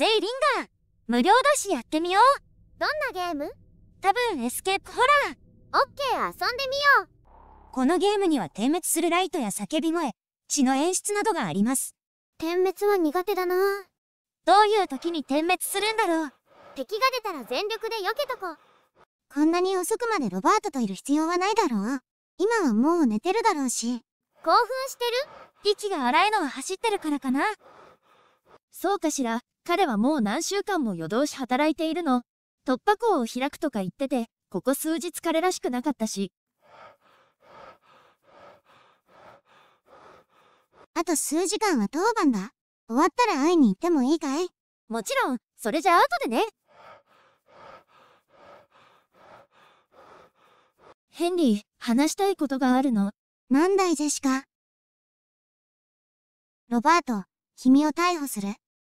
ゼイリンガー無料だしやってみようどんなゲーム多分エスケープホラーオッケー遊んでみようこのゲームには点滅するライトや叫び声血の演出などがあります点滅は苦手だなどういう時に点滅するんだろう敵が出たら全力で避けとここんなに遅くまでロバートといる必要はないだろう今はもう寝てるだろうし興奮してる息が荒いのは走ってるからかなそうかしら彼はもう何週間も夜通し働いているの。突破口を開くとか言ってて、ここ数日彼らしくなかったし。あと数時間は当番だ。終わったら会いに行ってもいいかいもちろん、それじゃあ後でね。ヘンリー、話したいことがあるの。何だいジェシカ。ロバート、君を逮捕する。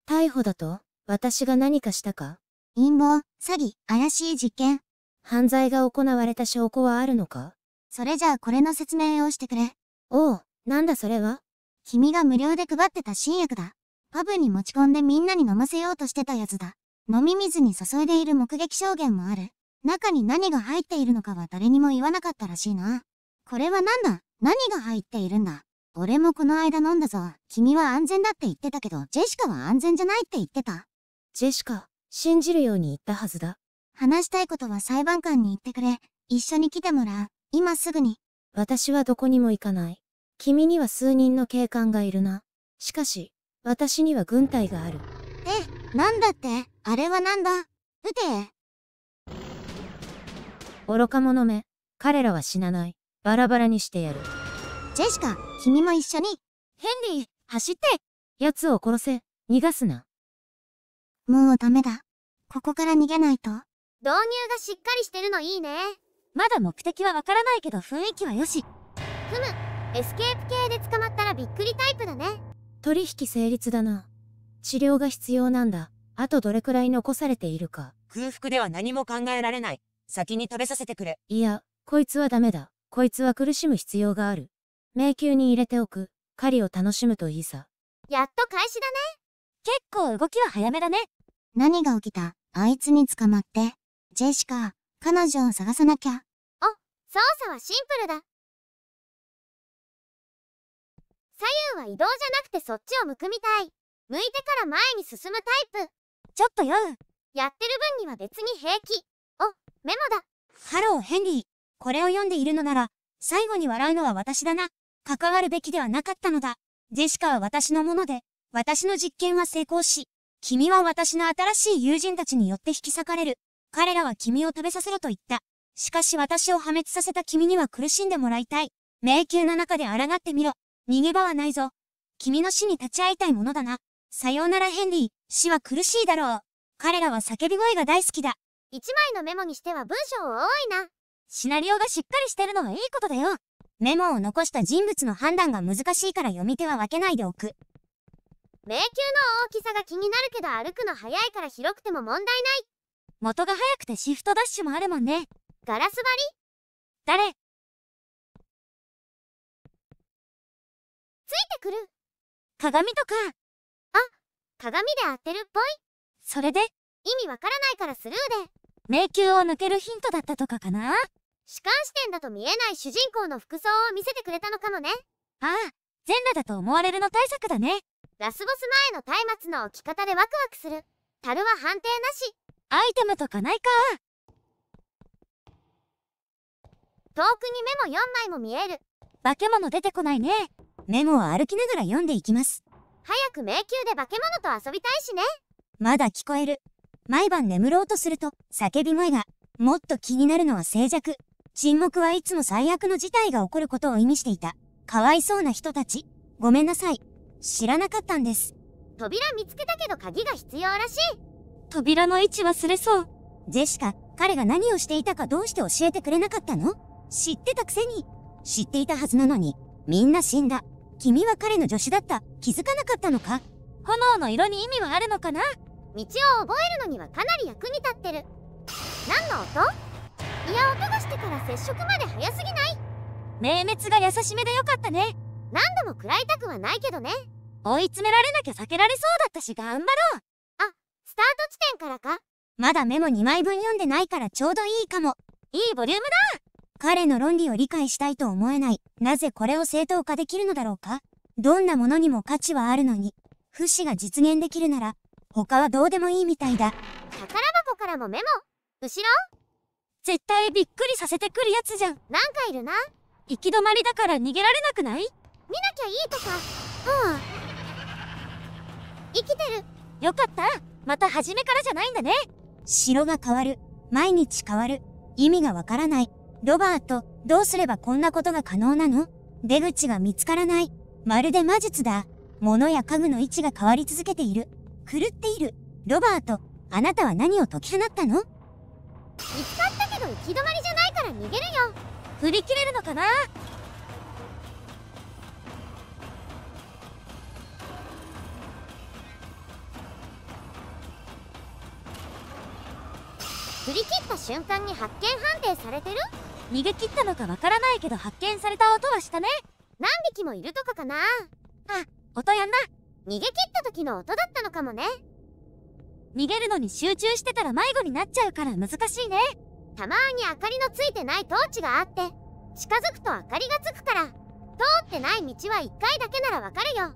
逮捕だと私が何かしたか陰謀、詐欺、怪しい実験。犯罪が行われた証拠はあるのかそれじゃあこれの説明をしてくれ。おう、なんだそれは君が無料で配ってた新薬だ。パブに持ち込んでみんなに飲ませようとしてたやつだ。飲み水に注いでいる目撃証言もある。中に何が入っているのかは誰にも言わなかったらしいな。これは何だ何が入っているんだ俺もこの間飲んだぞ。君は安全だって言ってたけど、ジェシカは安全じゃないって言ってた。ジェシカ、信じるように言ったはずだ。話したいことは裁判官に言ってくれ。一緒に来てもらう。今すぐに。私はどこにも行かない。君には数人の警官がいるな。しかし、私には軍隊がある。え、なんだってあれはなんだ撃て。愚か者め。彼らは死なない。バラバラにしてやる。ジェシカ、君も一緒に。ヘンリー、走って。奴を殺せ、逃がすな。もうダメだ。ここから逃げないと。導入がしっかりしてるのいいね。まだ目的はわからないけど雰囲気はよし。ふむ、エスケープ系で捕まったらびっくりタイプだね。取引成立だな。治療が必要なんだ。あとどれくらい残されているか。空腹では何も考えられない。先に食べさせてくれ。いや、こいつはダメだ。こいつは苦しむ必要がある。迷宮に入れておく、狩りを楽しむといいさ。やっと開始だね。結構動きは早めだね。何が起きたあいつに捕まって。ジェシカ、彼女を探さなきゃ。お、操作はシンプルだ。左右は移動じゃなくてそっちを向くみたい。向いてから前に進むタイプ。ちょっとよやってる分には別に平気。お、メモだ。ハロー、ヘンリー。これを読んでいるのなら、最後に笑うのは私だな。関わるべきではなかったのだ。ジェシカは私のもので、私の実験は成功し、君は私の新しい友人たちによって引き裂かれる。彼らは君を食べさせろと言った。しかし私を破滅させた君には苦しんでもらいたい。迷宮の中で抗ってみろ。逃げ場はないぞ。君の死に立ち会いたいものだな。さようならヘンリー、死は苦しいだろう。彼らは叫び声が大好きだ。一枚のメモにしては文章多いな。シナリオがしっかりしてるのはいいことだよ。メモを残した人物の判断が難しいから読み手は分けないでおく。迷宮の大きさが気になるけど歩くの早いから広くても問題ない。元が早くてシフトダッシュもあるもんね。ガラス張り誰ついてくる。鏡とか。あ、鏡でってるっぽい。それで意味わからないからスルーで。迷宮を抜けるヒントだったとかかな主観視点だと見えない主人公の服装を見せてくれたのかもねああ全裸だと思われるの対策だねラスボス前の松明の置き方でワクワクする樽は判定なしアイテムとかないか遠くにメモ4枚も見える化け物出てこないねメモを歩きながら読んでいきます早く迷宮で化け物と遊びたいしねまだ聞こえる毎晩眠ろうとすると叫び声がもっと気になるのは静寂沈黙はいつも最悪の事態が起こることを意味していた。かわいそうな人たち。ごめんなさい。知らなかったんです。扉見つけたけど鍵が必要らしい。扉の位置忘れそう。ジェシカ、彼が何をしていたかどうして教えてくれなかったの知ってたくせに。知っていたはずなのに、みんな死んだ。君は彼の助手だった。気づかなかったのか炎の色に意味はあるのかな道を覚えるのにはかなり役に立ってる。何の音いや音がしてから接触まで早すぎない明滅が優しめでよかったね何度も食らいたくはないけどね追い詰められなきゃ避けられそうだったし頑張ろうあスタート地点からかまだメモ2枚分読んでないからちょうどいいかもいいボリュームだ彼の論理を理解したいと思えないなぜこれを正当化できるのだろうかどんなものにも価値はあるのに不死が実現できるなら他はどうでもいいみたいだ宝箱からもメモ後ろ絶対びっくりさせてくるやつじゃん。なんかいるな。行き止まりだから逃げられなくない見なきゃいいとか。うん。生きてる。よかった。また初めからじゃないんだね。城が変わる。毎日変わる。意味がわからない。ロバート、どうすればこんなことが可能なの出口が見つからない。まるで魔術だ。物や家具の位置が変わり続けている。狂っている。ロバート、あなたは何を解き放ったの見つかったけど行き止まりじゃないから逃げるよ振り切れるのかな振り切った瞬間に発見判定されてる逃げ切ったのかわからないけど発見された音はしたね何匹もいるとかかなあ音やんな逃げ切った時の音だったのかもね逃げるのに集中してたら迷子になっちゃうから難しいねたまに明かりのついてないトーチがあって近づくと明かりがつくから通ってない道は1回だけならわかるよ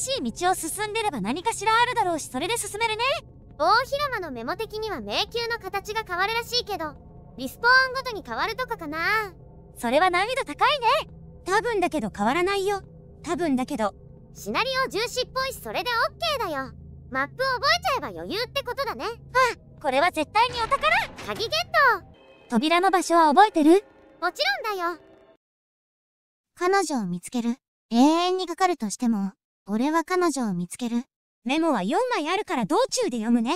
新しい道を進んでれば何かしらあるだろうしそれで進めるね大広間のメモ的には迷宮の形が変わるらしいけどリスポーンごとに変わるとかかなそれは難易度高いね多分だけど変わらないよ多分だけどシナリオ重視っぽいしそれで OK だよマップ覚えちゃえば余裕ってことだねあこれは絶対にお宝鍵ゲット扉の場所は覚えてるもちろんだよ彼女を見つける永遠にかかるとしても俺は彼女を見つけるメモは4枚あるから道中で読むね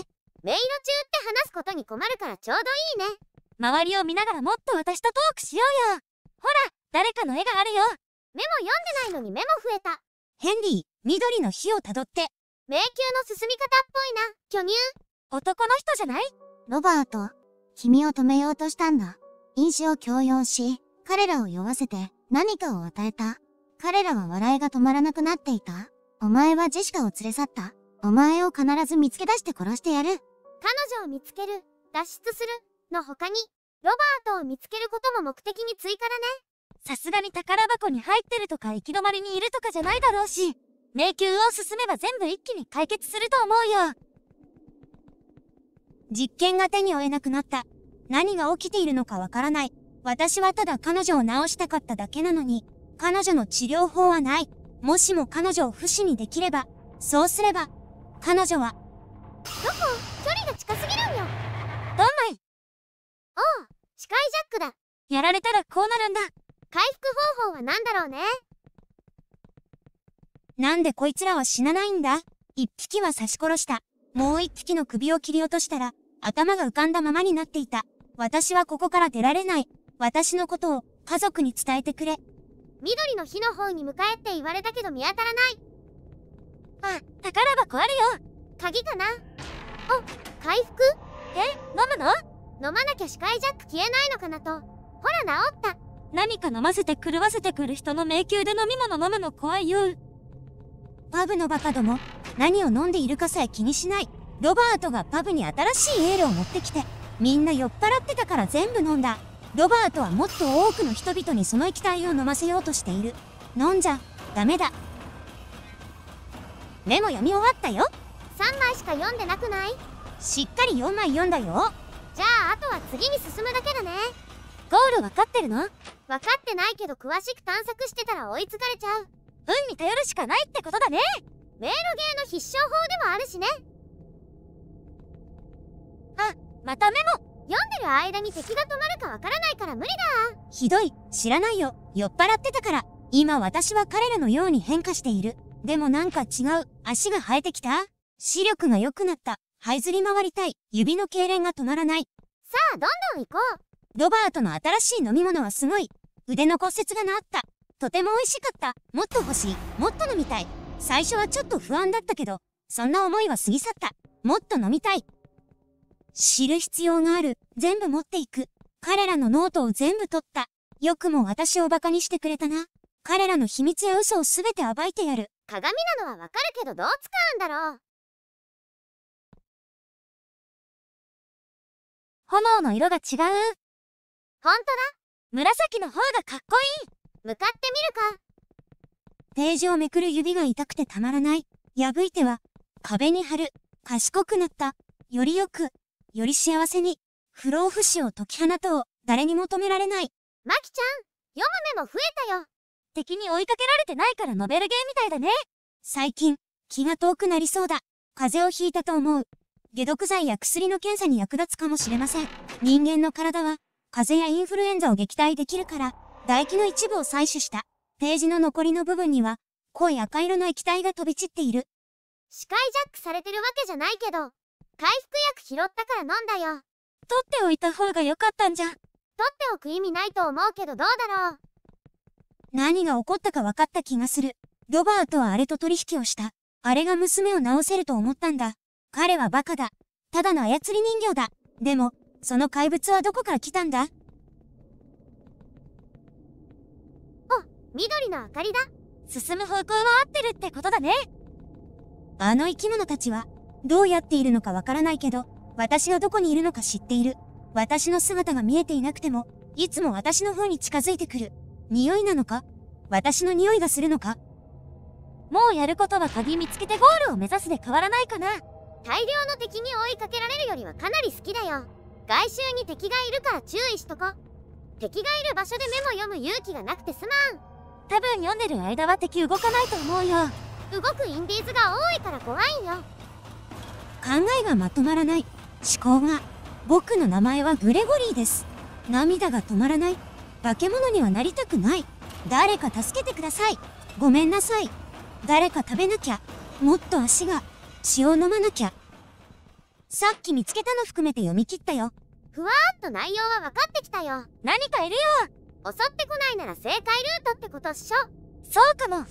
迷路中って話すことに困るからちょうどいいね周りを見ながらもっと私とトークしようよほら誰かの絵があるよメモ読んでないのにメモ増えたヘンリー緑の火をたどって迷宮の進み方っぽいな巨乳男の人じゃないロバート、君を止めようとしたんだ。飲酒を強要し、彼らを酔わせて何かを与えた。彼らは笑いが止まらなくなっていた。お前はジェシカを連れ去った。お前を必ず見つけ出して殺してやる。彼女を見つける、脱出する、の他に、ロバートを見つけることも目的に追加だね。さすがに宝箱に入ってるとか行き止まりにいるとかじゃないだろうし、迷宮を進めば全部一気に解決すると思うよ。実験が手に負えなくなった。何が起きているのかわからない。私はただ彼女を治したかっただけなのに、彼女の治療法はない。もしも彼女を不死にできれば、そうすれば、彼女は。どこ距離が近すぎるんよ。ドンマイ。おう、視界ジャックだ。やられたらこうなるんだ。回復方法は何だろうね。なんでこいつらは死なないんだ一匹は刺し殺した。もう一匹の首を切り落としたら、頭が浮かんだままになっていた。私はここから出られない。私のことを家族に伝えてくれ。緑の火の方に向かえって言われたけど見当たらない。あ、宝箱あるよ。鍵かな。お、回復え、飲むの飲まなきゃ視界ジャック消えないのかなと。ほら治った。何か飲ませて狂わせてくる人の迷宮で飲み物飲むの怖いよ。パブのバカども、何を飲んでいるかさえ気にしない。ロバートがパブに新しいエールを持ってきて、みんな酔っ払ってたから全部飲んだ。ロバートはもっと多くの人々にその液体を飲ませようとしている。飲んじゃ、ダメだ。メモ読み終わったよ。3枚しか読んでなくないしっかり4枚読んだよ。じゃあ、あとは次に進むだけだね。ゴール分かってるの分かってないけど詳しく探索してたら追いつかれちゃう。運に頼るしかないってことだね。迷ゲーの必勝法でもあるしね。あまたメモ読んでる間に敵が止まるかわからないから無理だひどい知らないよ酔っ払ってたから今私は彼らのように変化しているでもなんか違う足が生えてきた視力が良くなった這いずり回りたい指の痙攣が止まらないさあどんどん行こうロバートの新しい飲み物はすごい腕の骨折が治ったとても美味しかったもっと欲しいもっと飲みたい最初はちょっと不安だったけどそんな思いは過ぎ去ったもっと飲みたい知る必要がある。全部持っていく。彼らのノートを全部取った。よくも私を馬鹿にしてくれたな。彼らの秘密や嘘をすべて暴いてやる。鏡なのはわかるけどどう使うんだろう。炎の色が違う。ほんとだ。紫の方がかっこいい。向かってみるか。ページをめくる指が痛くてたまらない。破いては、壁に貼る。賢くなった。よりよく。より幸せに、不老不死を解き放とう、誰に求められない。マキちゃん、読む目も増えたよ。敵に追いかけられてないからノベルゲーみたいだね。最近、気が遠くなりそうだ。風邪をひいたと思う。解毒剤や薬の検査に役立つかもしれません。人間の体は、風邪やインフルエンザを撃退できるから、唾液の一部を採取した。ページの残りの部分には、濃い赤色の液体が飛び散っている。視界ジャックされてるわけじゃないけど、回復薬拾ったから飲んだよ取っておいた方が良かったんじゃ取っておく意味ないと思うけどどうだろう何が起こったか分かった気がするロバートはあれと取引をしたあれが娘を治せると思ったんだ彼はバカだただの操り人形だでもその怪物はどこから来たんだ緑の明かりだ進む方向は合ってるってことだねあの生き物たちはどうやっているのかわからないけど、私がどこにいるのか知っている。私の姿が見えていなくても、いつも私の方に近づいてくる。匂いなのか私の匂いがするのかもうやることは鍵見つけてゴールを目指すで変わらないかな。大量の敵に追いかけられるよりはかなり好きだよ。外周に敵がいるから注意しとこ。敵がいる場所でメモ読む勇気がなくてすまん。多分読んでる間は敵動かないと思うよ。動くインディーズが多いから怖いよ。考えがまとまらない。思考が。僕の名前はグレゴリーです。涙が止まらない。化け物にはなりたくない。誰か助けてください。ごめんなさい。誰か食べなきゃ。もっと足が。血を飲まなきゃ。さっき見つけたの含めて読み切ったよ。ふわーっと内容は分かってきたよ。何かいるよ襲ってこないなら正解ルートってことっしょそうかも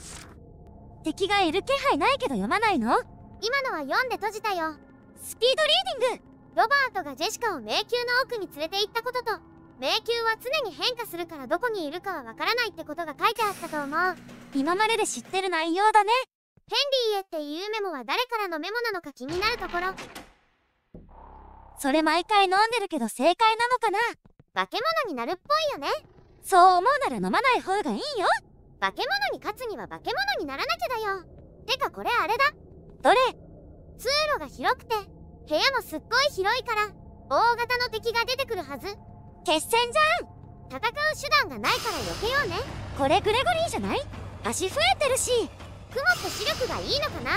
敵がいる気配ないけど読まないの今のは読んで閉じたよスピードリーディングロバートがジェシカを迷宮の奥に連れて行ったことと迷宮は常に変化するからどこにいるかはわからないってことが書いてあったと思う今までで知ってる内容だねヘンリーへっていうメモは誰からのメモなのか気になるところそれ毎回飲んでるけど正解なのかな化け物になるっぽいよねそう思うなら飲まない方がいいよ化け物に勝つには化け物にならなきゃだよてかこれあれだどれ通路が広くて部屋もすっごい広いから大型の敵が出てくるはず決戦じゃん戦う手段がないから避けようねこれグレゴリーじゃない足増えてるし雲って視力がいいのかな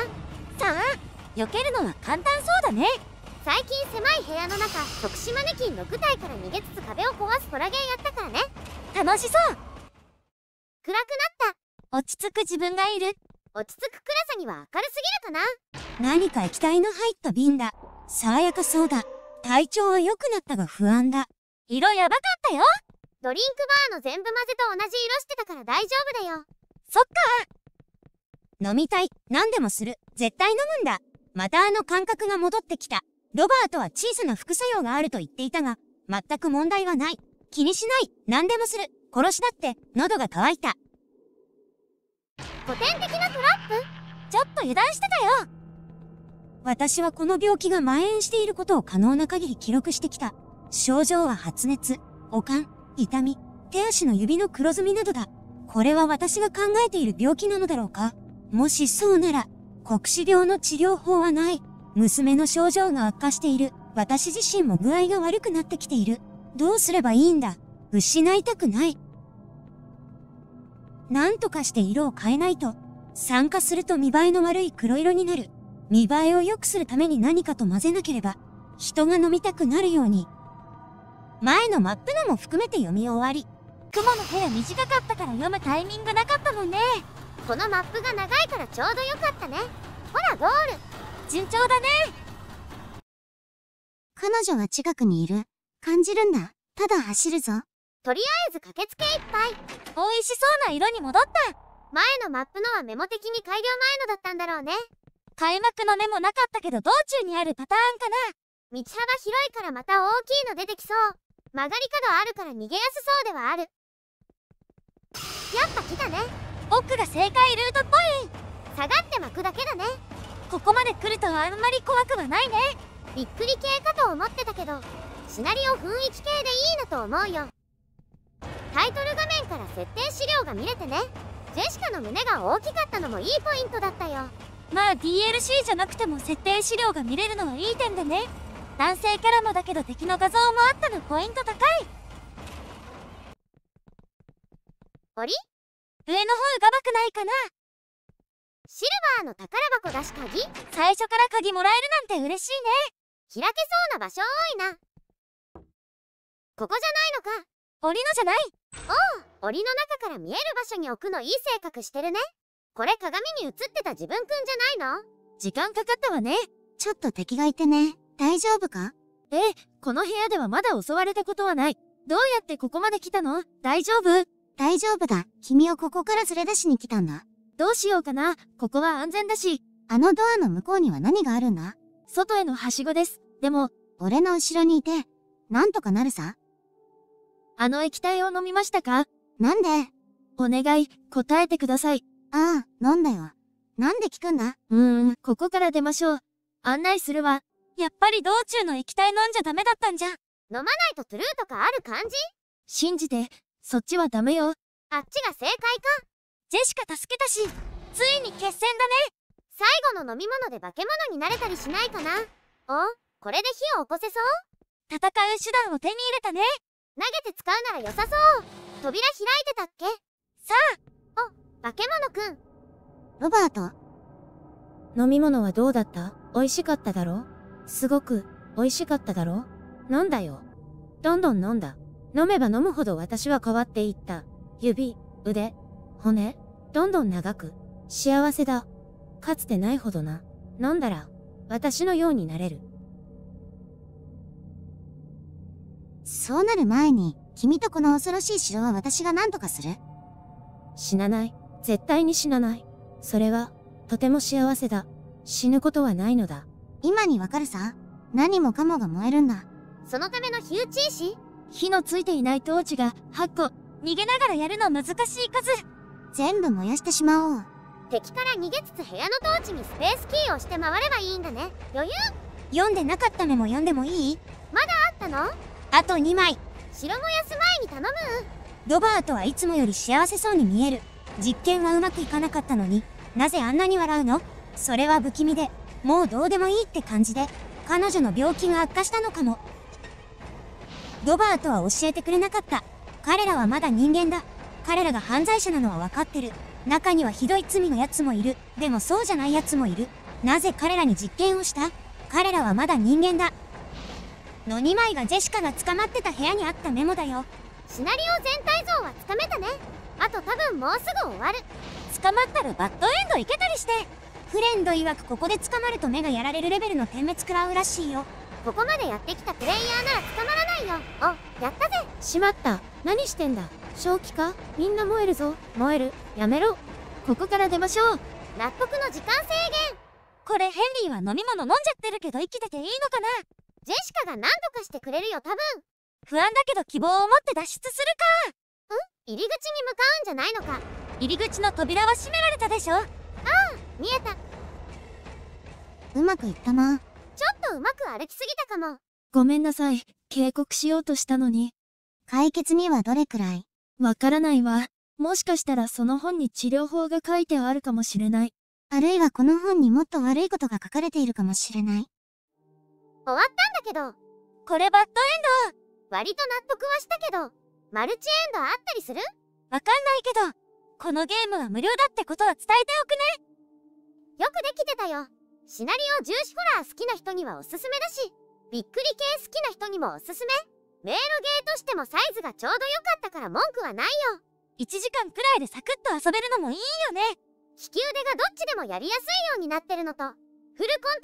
さあ避けるのは簡単そうだね最近狭い部屋の中徳島ネキン6体から逃げつつ壁を壊すホラゲーやったからね楽しそう暗くなった落ち着く自分がいる落ち着く暗さには明るすぎるかな何か液体の入った瓶だ爽やかそうだ体調は良くなったが不安だ色やばかったよドリンクバーの全部混ぜと同じ色してたから大丈夫だよそっか飲みたい何でもする絶対飲むんだまたあの感覚が戻ってきたロバートは小さな副作用があると言っていたが全く問題はない気にしない何でもする殺しだって喉が渇いた古典的なトラップちょっと油断してたよ私はこの病気が蔓延していることを可能な限り記録してきた。症状は発熱、悪寒、痛み、手足の指の黒ずみなどだ。これは私が考えている病気なのだろうかもしそうなら、黒死病の治療法はない。娘の症状が悪化している。私自身も具合が悪くなってきている。どうすればいいんだ失いたくない。何とかして色を変えないと、酸化すると見栄えの悪い黒色になる。見栄えを良くするために何かと混ぜなければ、人が飲みたくなるように。前のマップのも含めて読み終わり。雲の部屋短かったから読むタイミングなかったもんね。このマップが長いからちょうど良かったね。ほらゴール。順調だね。彼女は近くにいる。感じるんだ。ただ走るぞ。とりあえず駆けつけいっぱい美味しそうな色に戻った前のマップのはメモ的に改良前のだったんだろうね開幕の目もなかったけど道中にあるパターンかな道幅広いからまた大きいの出てきそう曲がり角あるから逃げやすそうではあるやっぱ来たね奥が正解ルートっぽい下がって巻くだけだねここまで来るとあんまり怖くはないねびっくり系かと思ってたけどシナリオ雰囲気系でいいなと思うよタイトル画面から設定資料が見れてねジェシカの胸が大きかったのもいいポイントだったよまあ DLC じゃなくても設定資料が見れるのはいい点だね男性キャラもだけど敵の画像もあったのポイント高いあり上の方がばくないかなシルバーの宝箱出し鍵最初から鍵もらえるなんて嬉しいね開けそうな場所多いなここじゃないのか檻のじゃないおお檻の中から見える場所に置くのいい性格してるねこれ鏡に映ってた自分くんじゃないの時間かかったわねちょっと敵がいてね大丈夫かええこの部屋ではまだ襲われたことはないどうやってここまで来たの大丈夫大丈夫だ君をここから連れ出しに来たんだどうしようかなここは安全だしあのドアの向こうには何があるんだ外へのはしごですでも俺の後ろにいてなんとかなるさあの液体を飲みましたかなんでお願い、答えてください。ああ、飲んだよ。なんで聞くんだうーん、ここから出ましょう。案内するわ。やっぱり道中の液体飲んじゃダメだったんじゃ。飲まないとトゥルーとかある感じ信じて、そっちはダメよ。あっちが正解か。ジェシカ助けたし、ついに決戦だね。最後の飲み物で化け物になれたりしないかなおこれで火を起こせそう戦う手段を手に入れたね投げて使うなら良さそう扉開いてたっけさあお、化け物くんロバート飲み物はどうだった美味しかっただろすごく美味しかっただろ飲んだよ。どんどん飲んだ。飲めば飲むほど私は変わっていった。指、腕、骨、どんどん長く。幸せだ。かつてないほどな。飲んだら、私のようになれる。そうなる前に、君とこの恐ろしい城は私が何とかする。死なない。絶対に死なない。それは、とても幸せだ。死ぬことはないのだ。今にわかるさ。何もかもが燃えるんだ。そのための火打ち石火のついていないトーチが8個。逃げながらやるの難しい数。全部燃やしてしまおう。敵から逃げつつ部屋のトーチにスペースキーをして回ればいいんだね。余裕読んでなかったメモ読んでもいいまだあったのあと2枚白もやす前に頼むドバートはいつもより幸せそうに見える実験はうまくいかなかったのになぜあんなに笑うのそれは不気味でもうどうでもいいって感じで彼女の病気が悪化したのかもドバートは教えてくれなかった彼らはまだ人間だ彼らが犯罪者なのは分かってる中にはひどい罪のやつもいるでもそうじゃないやつもいるなぜ彼らに実験をした彼らはまだ人間だの2枚がジェシカが捕まってた部屋にあったメモだよシナリオ全体像はつかめたねあと多分もうすぐ終わる捕まったらバッドエンド行けたりしてフレンド曰くここで捕まると目がやられるレベルの点滅食らうらしいよここまでやってきたプレイヤーなら捕まらないよおやったぜしまった何してんだ正気かみんな燃えるぞ燃えるやめろここから出ましょう納得の時間制限これヘンリーは飲み物飲んじゃってるけど生きてていいのかなジェシカが何とかしてくれるよ多分不安だけど希望を持って脱出するかうん入り口に向かうんじゃないのか入り口の扉は閉められたでしょああ見えたうまくいったなちょっとうまく歩きすぎたかもごめんなさい警告しようとしたのに解決にはどれくらいわからないわもしかしたらその本に治療法が書いてあるかもしれないあるいはこの本にもっと悪いことが書かれているかもしれない。終わったんだけどこれバッドエンド割と納得はしたけどマルチエンドあったりするわかんないけどこのゲームは無料だってことは伝えておくねよくできてたよシナリオ重視ホラー好きな人にはおすすめだしびっくり系好きな人にもおすすめ迷路ゲーとしてもサイズがちょうど良かったから文句はないよ1時間くらいでサクッと遊べるのもいいよね利き腕がどっちでもやりやすいようになってるのとフルコン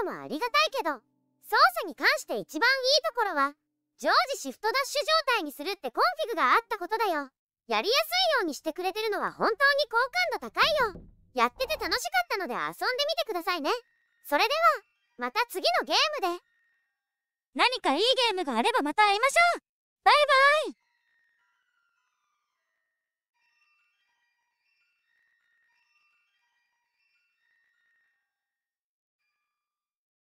トローラーサポートもありがたいけど操作に関して一番いいところは、常時シフトダッシュ状態にするってコンフィグがあったことだよ。やりやすいようにしてくれてるのは本当に好感度高いよ。やってて楽しかったので遊んでみてくださいね。それでは、また次のゲームで。何かいいゲームがあればまた会いましょうバイバイ